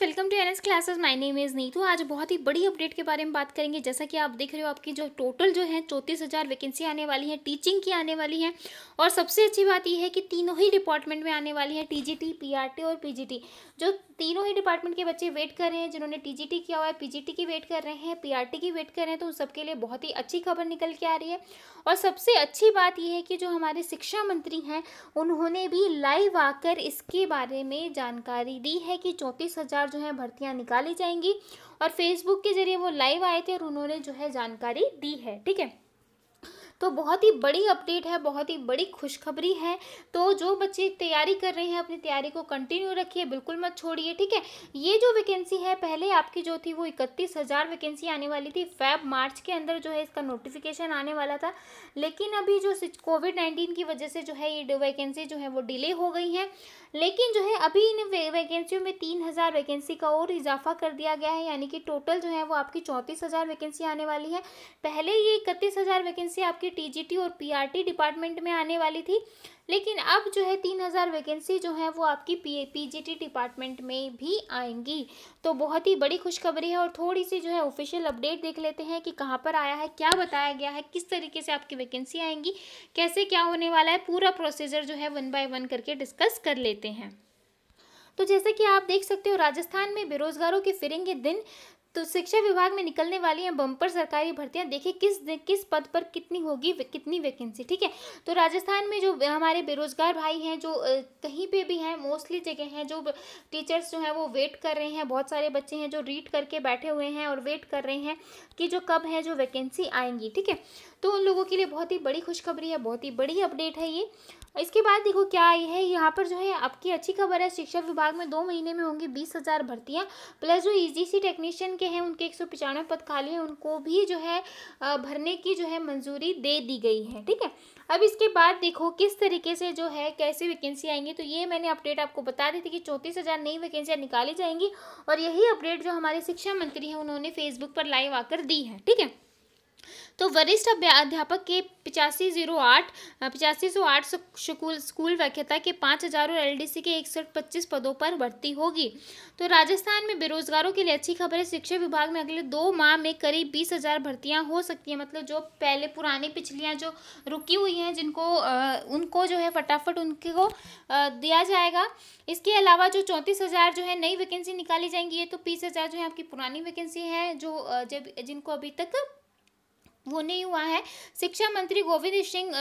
students welcome to N S classes my name is तो आज बहुत ही बड़ी अपडेट के बारे में बात करेंगे जैसा कि आप देख रहे हो आपकी जो टोटल जो है चौंतीस हज़ार वैकेंसी आने वाली है टीचिंग की आने वाली है और सबसे अच्छी बात यह है कि तीनों ही डिपार्टमेंट में आने वाली है T G T P R T और पी जी टी जो तीनों ही डिपार्टमेंट के बच्चे वेट कर रहे हैं जिन्होंने टी जी टी किया हुआ है पी जी टी की वेट कर रहे हैं पी आर टी की वेट कर रहे हैं तो उन सबके लिए बहुत ही अच्छी खबर निकल के आ रही है और सबसे अच्छी बात यह है कि जो हमारे शिक्षा मंत्री हैं उन्होंने भी लाइव आकर इसके बारे में जानकारी दी है कि चौंतीस हज़ार जो है भर्तियाँ निकाली जाएंगी और फेसबुक के जरिए वो लाइव आए थे और उन्होंने जो है जानकारी दी है ठीक है तो बहुत ही बड़ी अपडेट है बहुत ही बड़ी खुशखबरी है तो जो बच्चे तैयारी कर रहे हैं अपनी तैयारी को कंटिन्यू रखिए बिल्कुल मत छोड़िए ठीक है ये जो वैकेंसी है पहले आपकी जो थी वो इकतीस हज़ार वैकेंसी आने वाली थी फैब मार्च के अंदर जो है इसका नोटिफिकेशन आने वाला था लेकिन अभी जो कोविड नाइन्टीन की वजह से जो है ये वैकेंसी जो है वो डिले हो गई है लेकिन जो है अभी इन वैकेंसियों में तीन हज़ार वैकेंसी का और इजाफा कर दिया गया है यानी कि टोटल जो है वो आपकी चौंतीस हज़ार वैकेंसी आने वाली है पहले ये इकतीस हज़ार वैकेंसी आपकी थी टीजीटी और पीआरटी डिपार्टमेंट में आने वाली थी लेकिन अब जो है तीन हज़ार वैकेंसी जो है वो आपकी पी पीजीटी डिपार्टमेंट में भी आएंगी तो बहुत ही बड़ी खुशखबरी है और थोड़ी सी जो है ऑफिशियल अपडेट देख लेते हैं कि कहाँ पर आया है क्या बताया गया है किस तरीके से आपकी वैकेंसी आएंगी कैसे क्या होने वाला है पूरा प्रोसीजर जो है वन बाय वन करके डिस्कस कर लेते हैं तो जैसे कि आप देख सकते हो राजस्थान में बेरोजगारों की फिरेंगे दिन तो शिक्षा विभाग में निकलने वाली हैं बम्पर सरकारी भर्तियां देखिए किस किस पद पर कितनी होगी कितनी वैकेंसी ठीक है तो राजस्थान में जो हमारे बेरोजगार भाई हैं जो कहीं पे भी हैं मोस्टली जगह हैं जो टीचर्स जो हैं वो वेट कर रहे हैं बहुत सारे बच्चे हैं जो रीड करके बैठे हुए हैं और वेट कर रहे हैं कि जो कब है जो वैकेंसी आएंगी ठीक है तो उन लोगों के लिए बहुत ही बड़ी खुशखबरी है बहुत ही बड़ी अपडेट है ये इसके बाद देखो क्या आई है यहाँ पर जो है आपकी अच्छी खबर है शिक्षा विभाग में दो महीने में होंगी बीस हज़ार भर्तियाँ प्लस जो सी e टेक्नीशियन के हैं उनके एक सौ पद खाली हैं उनको भी जो है भरने की जो है मंजूरी दे दी गई है ठीक है अब इसके बाद देखो किस तरीके से जो है कैसे वैकेंसी आएंगी तो ये मैंने अपडेट आपको बता दी थी कि चौंतीस हज़ार नई वैकेंसियाँ निकाली जाएंगी और यही अपडेट जो हमारे शिक्षा मंत्री हैं उन्होंने फेसबुक पर लाइव आकर दी है ठीक है तो वरिष्ठ अध्यापक के पिचासी जीरो आठ पिचासी सौ आठ स्कूल स्कूल व्याख्यता के पाँच हज़ार और एलडीसी के इकसठ पच्चीस पदों पर भर्ती होगी तो राजस्थान में बेरोजगारों के लिए अच्छी खबर है शिक्षा विभाग में अगले दो माह में करीब बीस हज़ार भर्तियाँ हो सकती हैं मतलब जो पहले पुरानी पिछलियाँ जो रुकी हुई हैं जिनको आ, उनको जो है फटाफट उनके को दिया जाएगा इसके अलावा जो चौंतीस हज़ार जो है नई वैकेंसी निकाली जाएंगी ये तो बीस हज़ार जो है आपकी पुरानी वैकेंसी है जो जब जिनको अभी तक वो नहीं हुआ है शिक्षा मंत्री गोविंद सिंह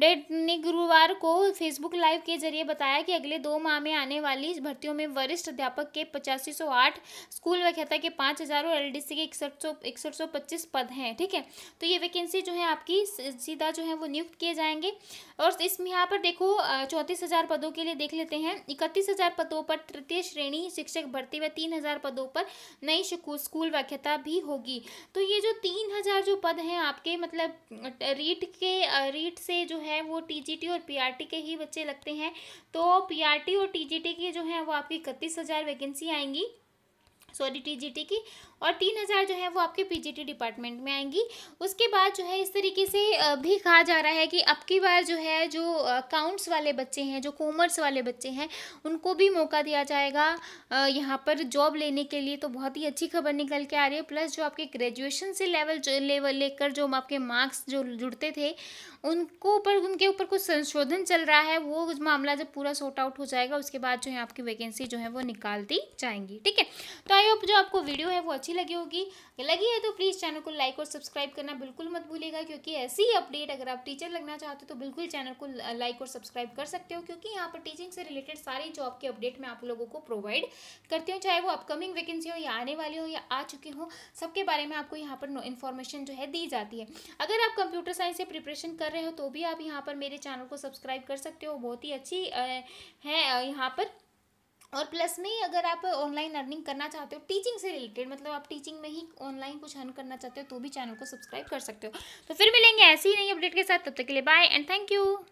डेट ने गुरुवार को फेसबुक लाइव के जरिए बताया कि अगले दो माह में आने वाली भर्तियों में वरिष्ठ अध्यापक के पचासी सौ आठ स्कूल व्याख्याता के पाँच हज़ार और सी के इकसठ सौ इकसठ सौ पच्चीस पद हैं ठीक है तो ये वैकेंसी जो है आपकी सीधा जो है वो नियुक्त किए जाएंगे और इसमें यहाँ पर देखो चौंतीस हज़ार पदों के लिए देख लेते हैं इकतीस हज़ार पदों पर तृतीय श्रेणी शिक्षक भर्ती व तीन हज़ार पदों पर नई स्कूल व्याख्याता भी होगी तो ये जो तीन हज़ार जो पद हैं आपके मतलब रीट के रीट से जो है है वो टीजीटी और पीआरटी के ही बच्चे लगते हैं तो पीआरटी और टीजीटी की जो है वो आपकी इकतीस हज़ार वैकेंसी आएंगी सॉरी टीजीटी की और तीन हज़ार जो है वो आपके पीजीटी डिपार्टमेंट में आएंगी उसके बाद जो है इस तरीके से भी कहा जा रहा है कि अब की बार जो है जो अकाउंट्स वाले बच्चे हैं जो कॉमर्स वाले बच्चे हैं उनको भी मौका दिया जाएगा यहाँ पर जॉब लेने के लिए तो बहुत ही अच्छी खबर निकल के आ रही है प्लस जो आपके ग्रेजुएशन से लेवल लेवल लेकर जो आपके मार्क्स जो जुड़ते थे उनको ऊपर उनके ऊपर कुछ संशोधन चल रहा है वो मामला जब पूरा सॉर्ट आउट हो जाएगा उसके बाद जो है आपकी वैकेंसी जो है वो निकाल दी जाएंगी ठीक है तो आई होप जो आपको वीडियो है वो अच्छी लगी होगी लगी है तो प्लीज़ चैनल को लाइक और सब्सक्राइब करना बिल्कुल मत भूलिएगा क्योंकि ऐसी ही अपडेट अगर आप टीचर लगना चाहते हो तो बिल्कुल चैनल को लाइक और सब्सक्राइब कर सकते हो क्योंकि यहाँ पर टीचिंग से रिलेटेड सारी जॉब के अपडेट मैं आप लोगों को प्रोवाइड करती हूँ चाहे वो अपकमिंग वैकेंसी हो या आने वाली हो या आ चुकी हो सबके बारे में आपको यहाँ पर इन्फॉर्मेशन जो है दी जाती है अगर आप कंप्यूटर साइंस से प्रिपरेशन कर रहे हो तो भी आप यहाँ पर मेरे चैनल को सब्सक्राइब कर सकते हो बहुत ही अच्छी है यहाँ पर और प्लस में ही अगर आप ऑनलाइन अर्निंग करना चाहते हो टीचिंग से रिलेटेड मतलब आप टीचिंग में ही ऑनलाइन कुछ अर्न करना चाहते हो तो भी चैनल को सब्सक्राइब कर सकते हो तो फिर मिलेंगे ऐसी ही नई अपडेट के साथ तब तक के लिए बाय एंड थैंक यू